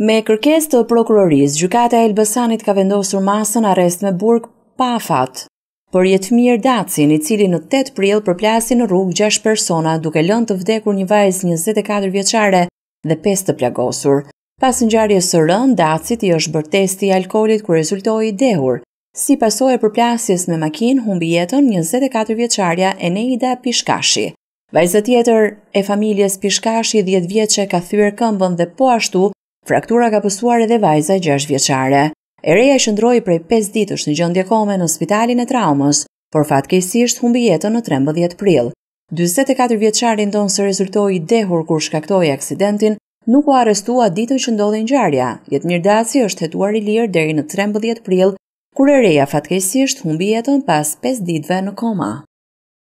Me kërkes të prokuroris, gjykata e Elbasanit ka vendosur masën arrest me burg pa fat. Për jetëmir datësin, i cili në 8 pril përplasin në rrug 6 persona duke lën të vdekur një vajz 24 vjeqare dhe 5 të plagosur. Pas në gjarje së rën, datësit i është bërë testi alkoholit kër rezultoj i dehur. Si pasoj e përplasjes me makinë, humbi jetën 24 vjeqarja Eneida Pishkashi. Vajzët tjetër e familjes Pishkashi 10 vjeqe ka thyrë këmbën dhe po ashtu Fraktura ka pësuar edhe vajza 6 vjeqare. Ereja i shëndroj prej 5 ditësh në gjëndje kome në spitalin e traumës, por fatkejsisht humbi jetën në 13 pril. 24 vjeqarin donë se rezultoj i dehur kur shkaktoj aksidentin, nuk u arestua ditën që ndodhe në gjarja, jetë mirdasi është hetuar i lirë deri në 13 pril, kur ereja fatkejsisht humbi jetën pas 5 ditëve në koma.